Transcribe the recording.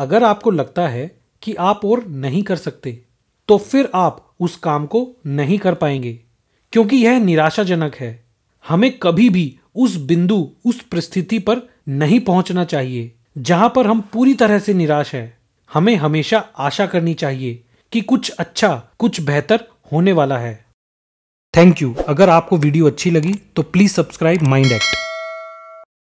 अगर आपको लगता है कि आप और नहीं कर सकते तो फिर आप उस काम को नहीं कर पाएंगे क्योंकि यह निराशाजनक है हमें कभी भी उस बिंदु उस परिस्थिति पर नहीं पहुंचना चाहिए जहां पर हम पूरी तरह से निराश हैं हमें हमेशा आशा करनी चाहिए कि कुछ अच्छा कुछ बेहतर होने वाला है थैंक यू अगर आपको वीडियो अच्छी लगी तो प्लीज़ सब्सक्राइब माइंड एक्ट